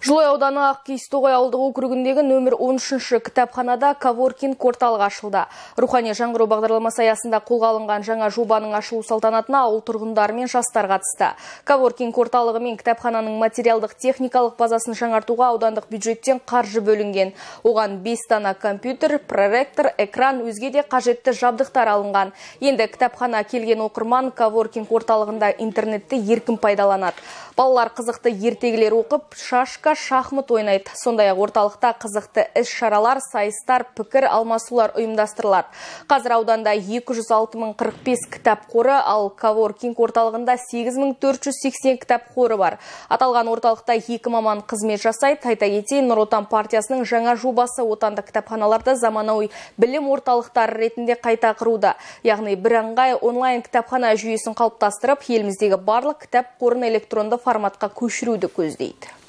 Жылой ауданы Ақкейстоғай ауылдық округіндегі нөмір 13-ші кітапханада коворкинг орталығы ашылды. Рухани жаңғыру бағдарламасы аясында қолға алынған жаңа жобаның ашылу салтанатына ауыл тұрғындары мен жастар қатысты. Коворкинг орталығы мен кітапхананың материалдық техникалық базасын жаңартуға аудандық бюджеттен қаржы бөлінген. Оған 5 тана компьютер, проректор, экран, өзге де қажетті жабдықтар алынған. Енді кітапхана келген оқырман коворкинг орталығында интернетті еркін пайдаланады. Балалар қызықты ертегілер оқып, шашка шахмат ойнайды сондай ақ орталықта қызықты іс шаралар сайыстар пікір алмасулар ұйымдастырылады қазір ауданда 206045 кітап қоры ал коворкинг орталығында 8480 кітап қоры бар аталған орталықта екі маман қызмет жасайды айта кетейін нұр отан партиясының жаңа жобасы отандық кітапханаларды заманауи білім орталықтары ретінде қайта құруда яғни бірыңғай онлайн кітапхана жүйесін қалыптастырып еліміздегі барлық кітап қорын электронды форматқа көшіруді көздейді